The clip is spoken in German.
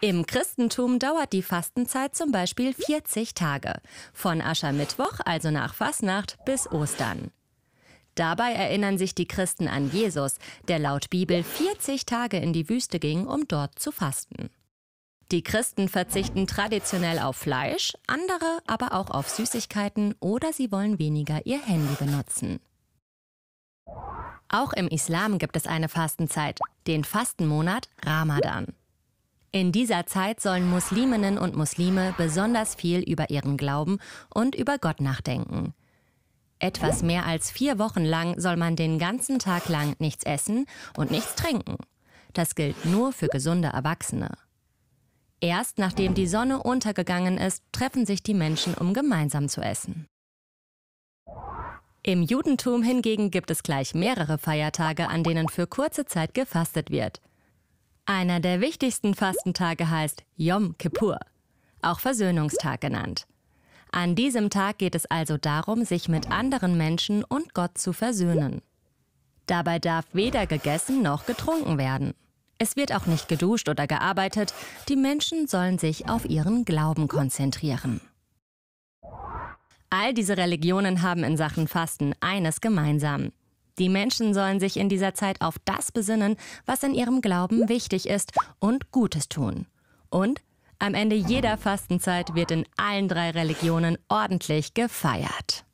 Im Christentum dauert die Fastenzeit zum Beispiel 40 Tage, von Aschermittwoch, also nach Fastnacht, bis Ostern. Dabei erinnern sich die Christen an Jesus, der laut Bibel 40 Tage in die Wüste ging, um dort zu fasten. Die Christen verzichten traditionell auf Fleisch, andere aber auch auf Süßigkeiten oder sie wollen weniger ihr Handy benutzen. Auch im Islam gibt es eine Fastenzeit, den Fastenmonat Ramadan. In dieser Zeit sollen Musliminnen und Muslime besonders viel über ihren Glauben und über Gott nachdenken. Etwas mehr als vier Wochen lang soll man den ganzen Tag lang nichts essen und nichts trinken. Das gilt nur für gesunde Erwachsene. Erst nachdem die Sonne untergegangen ist, treffen sich die Menschen, um gemeinsam zu essen. Im Judentum hingegen gibt es gleich mehrere Feiertage, an denen für kurze Zeit gefastet wird. Einer der wichtigsten Fastentage heißt Yom Kippur, auch Versöhnungstag genannt. An diesem Tag geht es also darum, sich mit anderen Menschen und Gott zu versöhnen. Dabei darf weder gegessen noch getrunken werden. Es wird auch nicht geduscht oder gearbeitet, die Menschen sollen sich auf ihren Glauben konzentrieren. All diese Religionen haben in Sachen Fasten eines gemeinsam. Die Menschen sollen sich in dieser Zeit auf das besinnen, was in ihrem Glauben wichtig ist und Gutes tun. Und am Ende jeder Fastenzeit wird in allen drei Religionen ordentlich gefeiert.